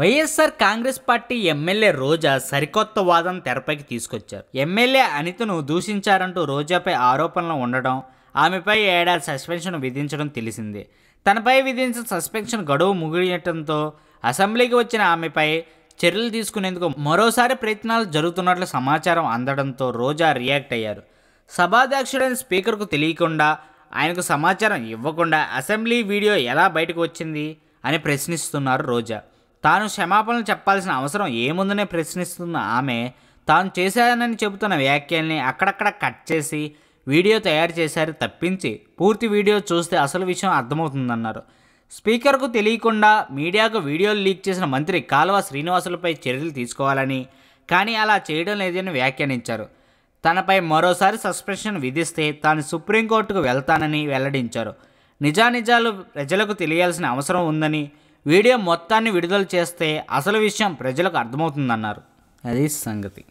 YSR Congress party MLA Roja సరికొత్త వాదన తెరపైకి తీసుకొచ్చారు ఎమ్మెల్యే అనితను దూషించారంటూ రోజాపై ఆరోపణలు ఉండడం ఆమెపై ఏడాది సస్పెన్షన్ విధించడం తెలిసిందే తనపై విధించిన సస్పెన్షన్ గడువు ముగియటంతో అసెంబ్లీకి వచ్చిన ఆమెపై చర్యలు తీసుకునేందుకు మరోసారి ప్రయత్నాలు జరుగుతున్నట్లు సమాచారం అందడంతో రోజా రియాక్ట్ అయ్యారు సభాధ్యక్షుడైన స్పీకర్కు తెలియకుండా ఆయనకు సమాచారం ఇవ్వకుండా అసెంబ్లీ వీడియో ఎలా బయటకు వచ్చింది అని ప్రశ్నిస్తున్నారు రోజా తాను క్షమాపణలు చెప్పాల్సిన అవసరం ఏముందనే ప్రశ్నిస్తున్న ఆమె తాను చేశానని చెబుతున్న వ్యాఖ్యల్ని అక్కడక్కడ కట్ చేసి వీడియో తయారు చేశారు తప్పించి పూర్తి వీడియో చూస్తే అసలు విషయం అర్థమవుతుందన్నారు స్పీకర్కు తెలియకుండా మీడియాకు వీడియోలు లీక్ చేసిన మంత్రి కాలువ శ్రీనివాసులపై చర్యలు తీసుకోవాలని కానీ అలా చేయడం లేదని వ్యాఖ్యానించారు తనపై మరోసారి సస్పెన్షన్ విధిస్తే తాను సుప్రీంకోర్టుకు వెళ్తానని వెల్లడించారు నిజానిజాలు ప్రజలకు తెలియాల్సిన అవసరం ఉందని వీడియో మొత్తాన్ని విడుదల చేస్తే అసలు విషయం ప్రజలకు అర్థమవుతుందన్నారు అది సంగతి